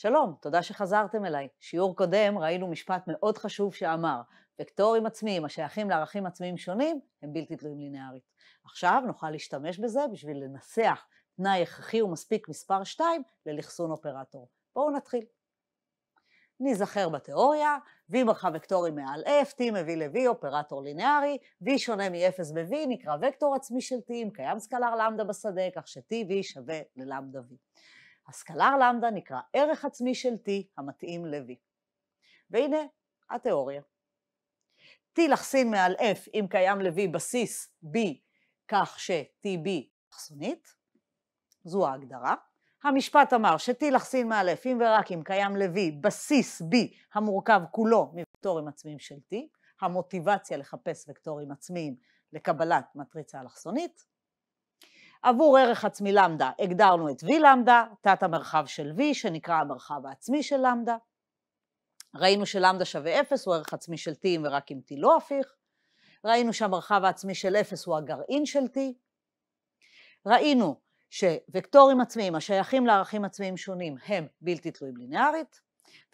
שלום, תודה שחזרתם אליי. שיעור קודם ראינו משפט מאוד חשוב שאמר, וקטורים עצמיים השייכים לערכים עצמיים שונים הם בלתי תלויים לינארית. עכשיו נוכל להשתמש בזה בשביל לנסח תנאי הכרחי ומספיק מספר 2 ללכסון אופרטור. בואו נתחיל. ניזכר בתיאוריה, V מרחב וקטורי מעל F, T מביא ל-V אופרטור לינארי, V שונה מ-0 ב-V נקרא וקטור עצמי של T אם קיים סקלר למדה בשדה, כך ש t v שווה ללמדה V. הסקלר למדה נקרא ערך עצמי של T המתאים ל-V. והנה התיאוריה. T לחסין מעל F אם קיים ל-V בסיס B כך ש-TB אלכסונית, זו ההגדרה. המשפט אמר ש-T לחסין מעל F אם ורק אם קיים ל-V בסיס B המורכב כולו מווקטורים עצמיים של T, המוטיבציה לחפש וקטורים עצמיים לקבלת מטריצה אלכסונית, עבור ערך עצמי למדה הגדרנו את V למדה, תת המרחב של V שנקרא המרחב העצמי של למדה. ראינו שלמדה שווה 0 הוא ערך עצמי של T אם ורק אם T לא הפיך. ראינו שהמרחב העצמי של 0 הוא הגרעין של T. ראינו שווקטורים עצמיים השייכים לערכים עצמיים שונים הם בלתי תלויים לינארית,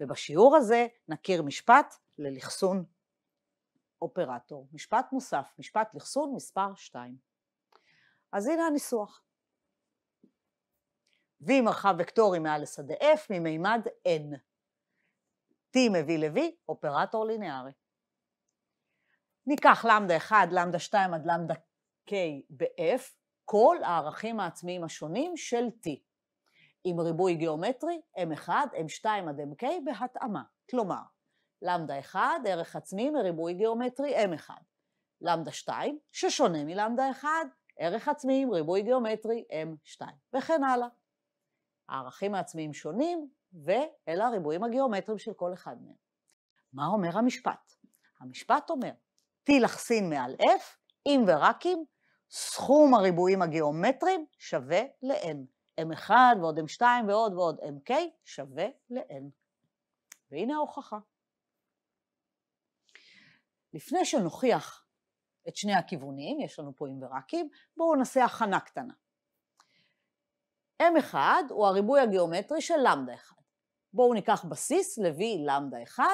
ובשיעור הזה נכיר משפט ללכסון אופרטור, משפט נוסף, משפט לכסון מספר 2. אז הנה הניסוח. V מרחב וקטורי מעל לשדה F ממימד N. T מביא ל-V, אופרטור לינארי. ניקח למדה 1, למדה 2 עד למדה K ב-F, כל הערכים העצמיים השונים של T, עם ריבוי גיאומטרי M1, M2 עד MK בהתאמה. כלומר, למדה 1, ערך עצמי מריבוי גיאומטרי M1. למדה 2, ששונה מלמדה 1, ערך עצמי עם ריבוי גיאומטרי M2, וכן הלאה. הערכים העצמיים שונים, ואלה הריבועים הגיאומטריים של כל אחד מהם. מה אומר המשפט? המשפט אומר, T לחסין מעל F, אם ורק אם, סכום הריבועים הגיאומטריים שווה ל-N. M1 ועוד M2 ועוד ועוד MK שווה ל-N. והנה ההוכחה. לפני שנוכיח את שני הכיוונים, יש לנו פה עם ורקים, בואו נעשה הכנה קטנה. M1 הוא הריבוי הגיאומטרי של למדה 1. בואו ניקח בסיס ל-V למדה 1,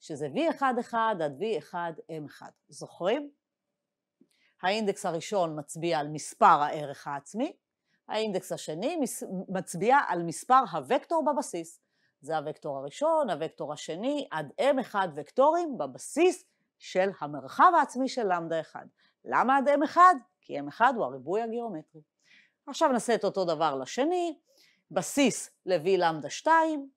שזה V11 עד V1M1. זוכרים? האינדקס הראשון מצביע על מספר הערך העצמי, האינדקס השני מצביע על מספר הוקטור בבסיס. זה הוקטור הראשון, הוקטור השני, עד M1 וקטורים בבסיס של המרחב העצמי של למדה 1. למה עד M1? כי M1 הוא הריבוי הגיאומטרי. עכשיו נעשה את אותו דבר לשני, בסיס ל-V למדה 2,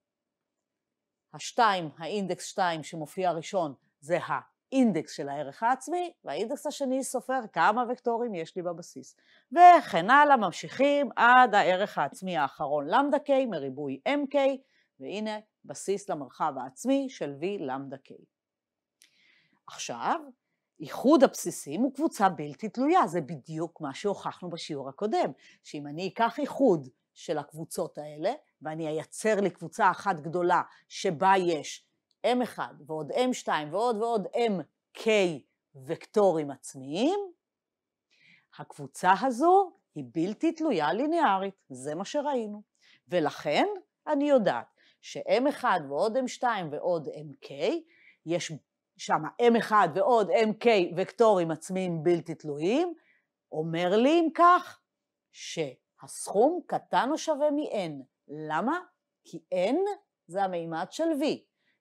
ה-2, האינדקס 2 שמופיע ראשון זה האינדקס של הערך העצמי, והאינדקס השני סופר כמה וקטורים יש לי בבסיס. וכן הלאה, ממשיכים עד הערך העצמי האחרון למדה K מריבוי MK, והנה בסיס למרחב העצמי של V למדה K. עכשיו, איחוד הבסיסים הוא קבוצה בלתי תלויה, זה בדיוק מה שהוכחנו בשיעור הקודם, שאם אני אקח איחוד של הקבוצות האלה, ואני אייצר לי קבוצה אחת גדולה שבה יש M1 ועוד M2 ועוד ועוד MK וקטורים עצמיים, הקבוצה הזו היא בלתי תלויה ליניארית, זה מה שראינו. ולכן אני יודעת ש-M1 ועוד M2 ועוד MK, יש שם M1 ועוד MK וקטורים עצמיים בלתי תלויים, אומר לי אם כך שהסכום קטן או שווה מ-N. למה? כי N זה המימד של V.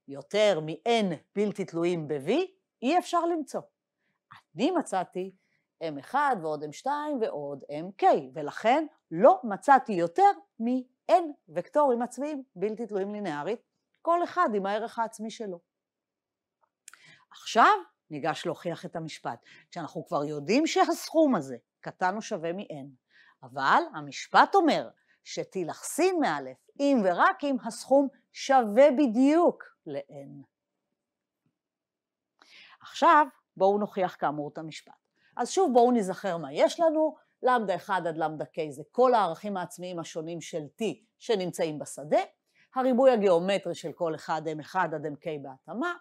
יותר מ-N בלתי תלויים ב-V אי אפשר למצוא. אני מצאתי M1 ועוד M2 ועוד MK, ולכן לא מצאתי יותר מ-N וקטורים עצמיים בלתי תלויים לינארית, כל אחד עם הערך העצמי שלו. עכשיו ניגש להוכיח את המשפט, כשאנחנו כבר יודעים שהסכום הזה קטן או שווה מ-n, אבל המשפט אומר שתילחסין מא' אם ורק אם הסכום שווה בדיוק ל-n. עכשיו בואו נוכיח כאמור את המשפט. אז שוב בואו נזכר מה יש לנו, למדה 1 עד למדה k זה כל הערכים העצמיים השונים של t שנמצאים בשדה, הריבוי הגיאומטרי של כל אחד m 1 עד mk בהתאמה,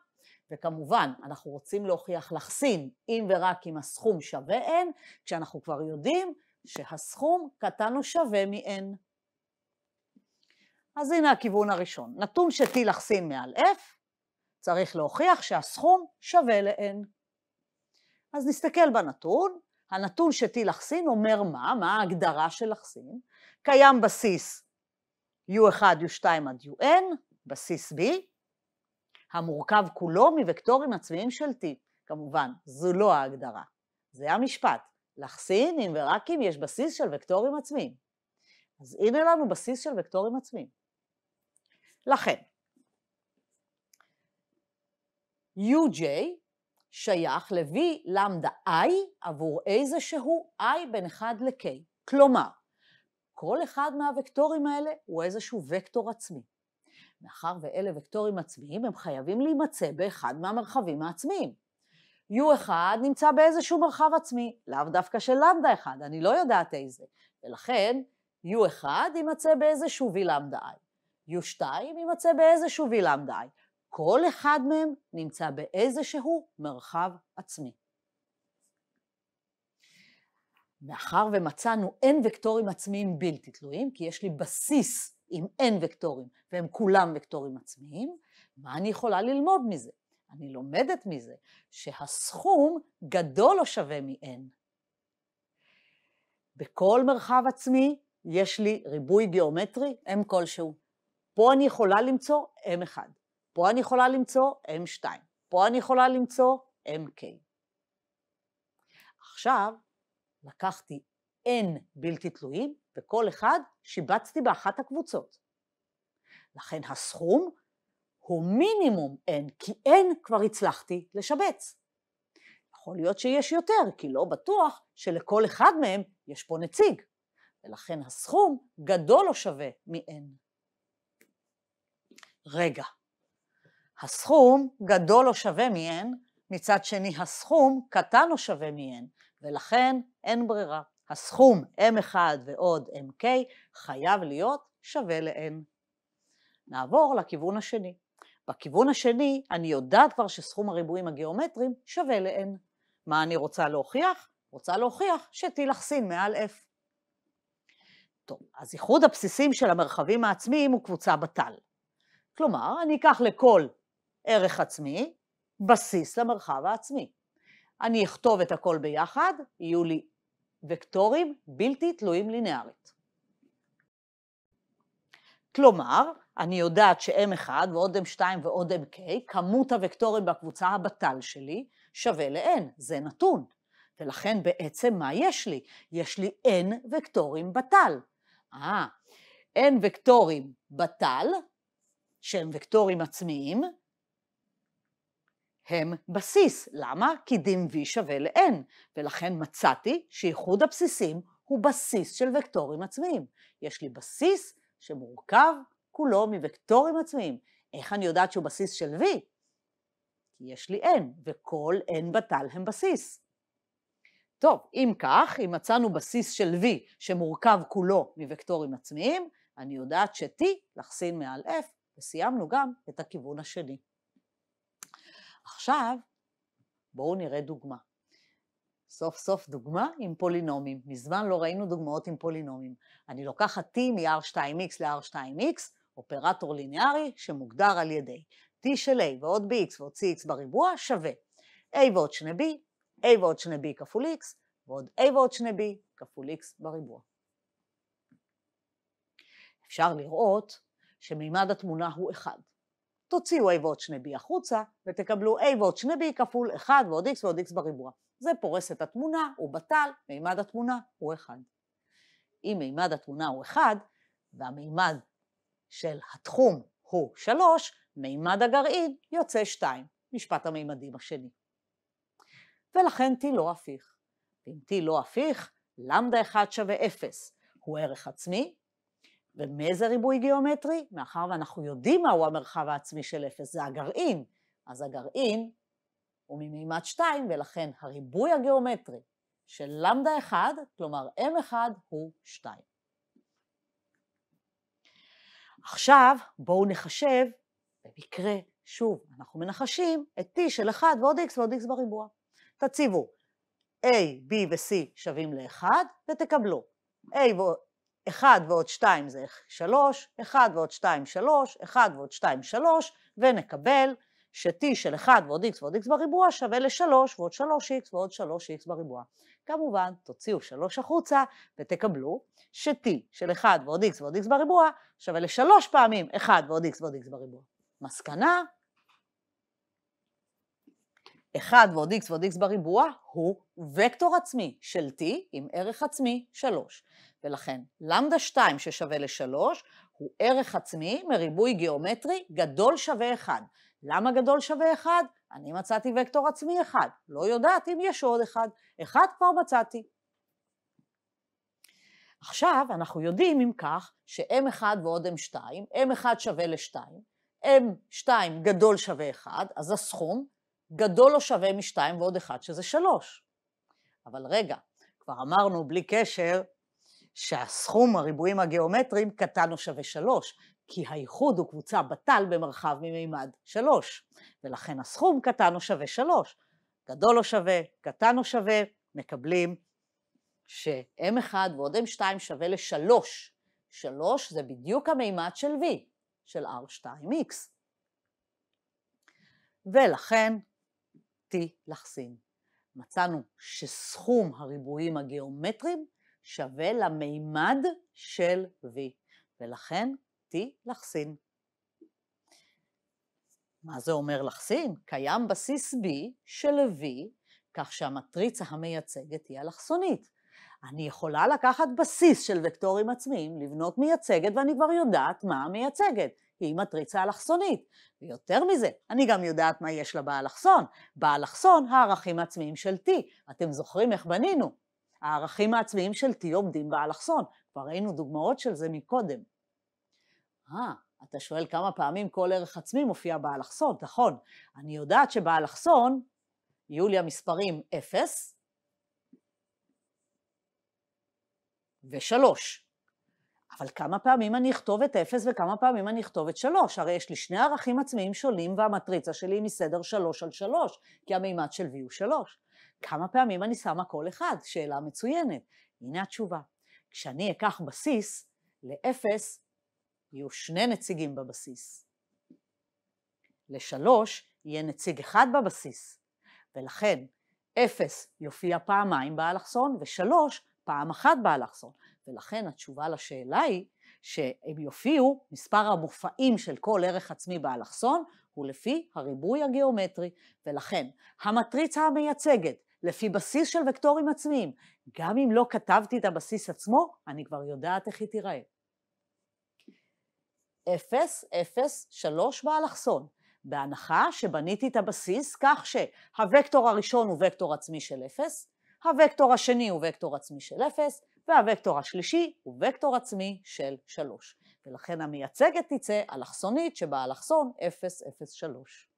וכמובן, אנחנו רוצים להוכיח לחסין, אם ורק אם הסכום שווה n, כשאנחנו כבר יודעים שהסכום קטן או שווה מ-n. אז הנה הכיוון הראשון. נתון ש-t לחסין מעל f, צריך להוכיח שהסכום שווה ל-n. אז נסתכל בנתון, הנתון ש-t לחסין אומר מה? מה ההגדרה של לחסין? קיים בסיס u1, u2 עד un, בסיס b, המורכב כולו מוקטורים עצמיים של T. כמובן, זו לא ההגדרה. זה המשפט, לחסין אם ורק אם יש בסיס של וקטורים עצמיים. אז הנה לנו בסיס של וקטורים עצמיים. לכן, UJ שייך ל-V למדה I עבור איזה שהוא I בין 1 ל-K. כלומר, כל אחד מהווקטורים האלה הוא איזשהו וקטור עצמי. מאחר ואלה וקטורים עצמיים, הם חייבים להימצא באחד מהמרחבים העצמיים. U1 נמצא באיזשהו מרחב עצמי, לאו דווקא של למדה 1, אני לא יודעת איזה, ולכן U1 יימצא באיזשהו V למדה I, U2 יימצא באיזשהו V למדה I, כל אחד מהם נמצא באיזשהו מרחב עצמי. מאחר ומצאנו n וקטורים עצמיים בלתי תלויים, כי יש לי בסיס אם אין וקטורים והם כולם וקטורים עצמיים, מה אני יכולה ללמוד מזה? אני לומדת מזה שהסכום גדול או שווה מ-n. בכל מרחב עצמי יש לי ריבוי גיאומטרי, m כלשהו. פה אני יכולה למצוא m1, פה אני יכולה למצוא m2, פה אני יכולה למצוא mk. עכשיו לקחתי אין בלתי תלויים, וכל אחד שיבצתי באחת הקבוצות. לכן הסכום הוא מינימום n, כי n כבר הצלחתי לשבץ. יכול להיות שיש יותר, כי לא בטוח שלכל אחד מהם יש פה נציג, ולכן הסכום גדול או שווה מ-n. רגע, הסכום גדול או שווה מ-n, מצד שני הסכום קטן או שווה מ-n, ולכן אין ברירה. הסכום M1 ועוד MK חייב להיות שווה ל-N. נעבור לכיוון השני. בכיוון השני אני יודעת כבר שסכום הריבועים הגיאומטריים שווה ל-N. מה אני רוצה להוכיח? רוצה להוכיח ש-t לחסין מעל F. טוב, אז איחוד הבסיסים של המרחבים העצמיים הוא קבוצה בתל. כלומר, אני אקח לכל ערך עצמי בסיס למרחב העצמי. אני אכתוב את הכל ביחד, יהיו לי וקטורים בלתי תלויים לינארית. כלומר, אני יודעת ש m 1 ועוד M2 ועוד MK, כמות הוקטורים בקבוצה הבט"ל שלי שווה ל-N, זה נתון. ולכן בעצם מה יש לי? יש לי N וקטורים בט"ל. אה, N וקטורים בט"ל, שהם וקטורים עצמיים, הם בסיס. למה? כי V שווה ל-N, ולכן מצאתי שאיחוד הבסיסים הוא בסיס של וקטורים עצמיים. יש לי בסיס שמורכב כולו מוקטורים עצמיים. איך אני יודעת שהוא בסיס של V? כי יש לי N, וכל N בטל הם בסיס. טוב, אם כך, אם מצאנו בסיס של V שמורכב כולו מוקטורים עצמיים, אני יודעת ש-T לחסין מעל F, וסיימנו גם את הכיוון השני. עכשיו, בואו נראה דוגמה. סוף סוף דוגמה עם פולינומים. מזמן לא ראינו דוגמאות עם פולינומים. אני לוקחת t מ-r2x ל-r2x, אופרטור ליניארי שמוגדר על ידי t של a ועוד bx ועוד cx בריבוע שווה a ועוד 2b, a ועוד 2b כפול x, ועוד a ועוד 2b כפול x בריבוע. אפשר לראות שמימד התמונה הוא 1. תוציאו a ועוד 2b החוצה, ותקבלו a ועוד 2b כפול 1 ועוד x ועוד x בריבוע. זה פורס את התמונה, הוא בטל, מימד התמונה הוא 1. אם מימד התמונה הוא 1, והמימד של התחום הוא 3, מימד הגרעין יוצא 2, משפט המימדים השני. ולכן t לא הפיך. אם t לא הפיך, למדה 1 שווה 0. הוא ערך עצמי, ומאיזה ריבוי גיאומטרי? מאחר ואנחנו יודעים מהו המרחב העצמי של 0, זה הגרעין. אז הגרעין הוא ממימד 2, ולכן הריבוי הגיאומטרי של למדה 1, כלומר M1 הוא 2. עכשיו בואו נחשב, במקרה, שוב, אנחנו מנחשים את T של 1 ועוד X ועוד X בריבוע. תציבו A, B ו-C שווים ל-1 ותקבלו A, 1 ועוד 2 זה 3, 1 ועוד 2 3, 1 ועוד 2 3, ונקבל ש-t של 1 ועוד x ועוד x בריבוע שווה ל-3 ועוד 3x ועוד 3x בריבוע. כמובן, תוציאו 3 החוצה ותקבלו ש-t של 1 ועוד x ועוד x בריבוע שווה ל-3 פעמים 1 ועוד x ועוד x בריבוע. מסקנה, 1 ועוד x ועוד x בריבוע הוא וקטור עצמי של t עם ערך עצמי 3, ולכן למדה 2 ששווה ל-3 הוא ערך עצמי מריבוי גיאומטרי גדול שווה 1. למה גדול שווה 1? אני מצאתי וקטור עצמי 1. לא יודעת אם יש עוד 1. 1 כבר מצאתי. עכשיו אנחנו יודעים אם כך ש-M1 ועוד M2, M1 שווה ל-2, M2 גדול שווה 1, אז הסכום גדול או לא שווה מ-2 ועוד 1 שזה 3. אבל רגע, כבר אמרנו בלי קשר שהסכום הריבועים הגיאומטריים קטן או שווה שלוש, כי הייחוד הוא קבוצה בטל במרחב ממימד שלוש, ולכן הסכום קטן או שווה שלוש. גדול או שווה, קטן או שווה, מקבלים ש-M1 ועוד M2 שווה ל-3. 3 זה בדיוק המימד של V, של R2X. ולכן T לחסין. מצאנו שסכום הריבועים הגיאומטריים שווה למימד של V, ולכן T לחסין. מה זה אומר לחסין? קיים בסיס B של V, כך שהמטריצה המייצגת היא אלכסונית. אני יכולה לקחת בסיס של וקטורים עצמיים, לבנות מייצגת, ואני כבר יודעת מה המייצגת. היא מטריצה אלכסונית. ויותר מזה, אני גם יודעת מה יש אלכסון. בעל אלכסון, הערכים העצמיים של T. אתם זוכרים איך בנינו? הערכים העצמיים של תהיו עומדים באלכסון. כבר ראינו דוגמאות של זה מקודם. אה, אתה שואל כמה פעמים כל ערך עצמי מופיע באלכסון, נכון. אני יודעת שבאלכסון יהיו לי המספרים 0 ו-3. אבל כמה פעמים אני אכתוב את 0 וכמה פעמים אני אכתוב את שלוש? הרי יש לי שני ערכים עצמיים שונים והמטריצה שלי היא מסדר 3 על 3, כי המימד של V הוא 3. כמה פעמים אני שמה כל אחד? שאלה מצוינת. הנה התשובה. כשאני אקח בסיס, ל-0 יהיו שני נציגים בבסיס. ל-3 יהיה נציג אחד בבסיס, ולכן 0 יופיע פעמיים באלכסון ושלוש פעם אחת באלכסון. ולכן התשובה לשאלה היא שהם יופיעו, מספר המופעים של כל ערך עצמי באלכסון הוא לפי הריבוי הגיאומטרי, ולכן המטריצה המייצגת לפי בסיס של וקטורים עצמיים, גם אם לא כתבתי את הבסיס עצמו, אני כבר יודעת איך היא תיראה. 0, 0, 3 באלכסון, בהנחה שבניתי את הבסיס כך שהווקטור הראשון הוא וקטור עצמי של 0, הווקטור השני הוא וקטור עצמי של 0, והוקטור השלישי הוא וקטור עצמי של 3. ולכן המייצגת תצא אלכסונית שבה אלכסון 0, 0, 3.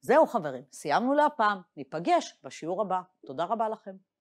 זהו חברים, סיימנו להפעם, ניפגש בשיעור הבא. תודה רבה לכם.